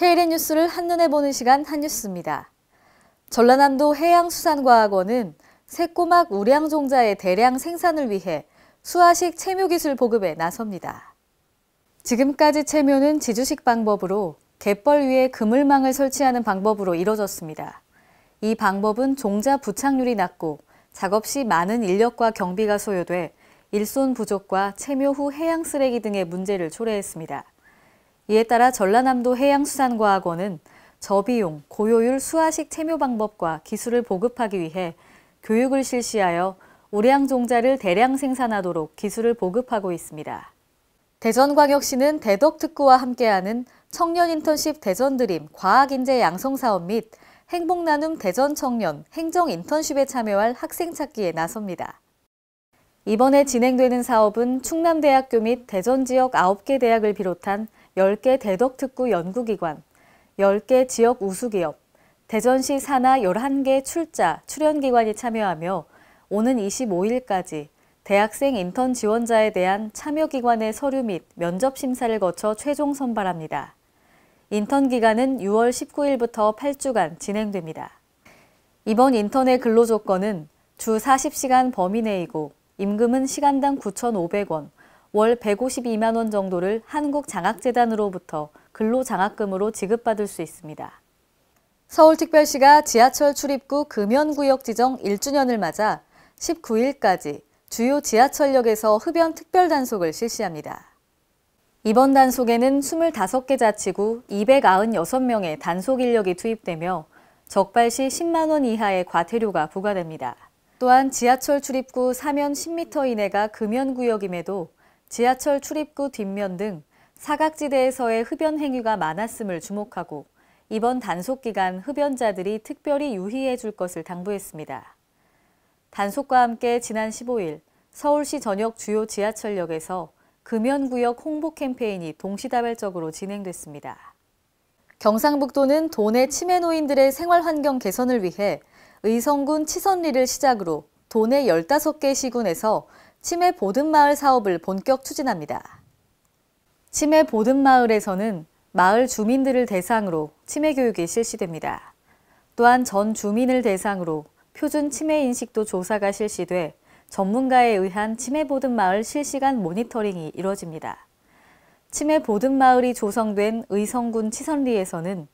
KLN 뉴스를 한눈에 보는 시간 한뉴스입니다. 전라남도 해양수산과학원은 새꼬막 우량종자의 대량 생산을 위해 수화식 채묘기술 보급에 나섭니다. 지금까지 채묘는 지주식 방법으로 갯벌 위에 그물망을 설치하는 방법으로 이뤄졌습니다. 이 방법은 종자 부착률이 낮고 작업 시 많은 인력과 경비가 소요돼 일손 부족과 채묘 후 해양 쓰레기 등의 문제를 초래했습니다. 이에 따라 전라남도 해양수산과학원은 저비용, 고효율 수화식 채묘 방법과 기술을 보급하기 위해 교육을 실시하여 우량 종자를 대량 생산하도록 기술을 보급하고 있습니다. 대전광역시는 대덕특구와 함께하는 청년 인턴십 대전드림 과학인재 양성사업 및 행복나눔 대전청년 행정 인턴십에 참여할 학생 찾기에 나섭니다. 이번에 진행되는 사업은 충남대학교 및 대전 지역 9개 대학을 비롯한 10개 대덕특구 연구기관, 10개 지역 우수기업, 대전시 산하 11개 출자, 출연기관이 참여하며 오는 25일까지 대학생 인턴 지원자에 대한 참여기관의 서류 및 면접 심사를 거쳐 최종 선발합니다. 인턴 기간은 6월 19일부터 8주간 진행됩니다. 이번 인턴의 근로 조건은 주 40시간 범위 내이고 임금은 시간당 9,500원, 월 152만 원 정도를 한국장학재단으로부터 근로장학금으로 지급받을 수 있습니다. 서울특별시가 지하철 출입구 금연구역 지정 1주년을 맞아 19일까지 주요 지하철역에서 흡연 특별 단속을 실시합니다. 이번 단속에는 25개 자치구 296명의 단속 인력이 투입되며 적발 시 10만 원 이하의 과태료가 부과됩니다. 또한 지하철 출입구 사면 10m 이내가 금연구역임에도 지하철 출입구 뒷면 등 사각지대에서의 흡연 행위가 많았음을 주목하고 이번 단속 기간 흡연자들이 특별히 유의해 줄 것을 당부했습니다. 단속과 함께 지난 15일 서울시 전역 주요 지하철역에서 금연구역 홍보 캠페인이 동시다발적으로 진행됐습니다. 경상북도는 도내 치매 노인들의 생활 환경 개선을 위해 의성군 치선리를 시작으로 도내 15개 시군에서 치매 보듬마을 사업을 본격 추진합니다. 치매 보든마을에서는 마을 주민들을 대상으로 치매 교육이 실시됩니다. 또한 전 주민을 대상으로 표준 치매 인식도 조사가 실시돼 전문가에 의한 치매 보든마을 실시간 모니터링이 이뤄집니다. 치매 보든마을이 조성된 의성군 치선리에서는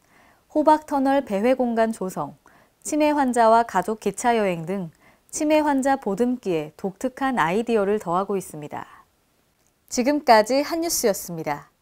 호박터널 배회공간 조성, 치매 환자와 가족 기차여행 등 치매 환자 보듬기에 독특한 아이디어를 더하고 있습니다. 지금까지 한뉴스였습니다.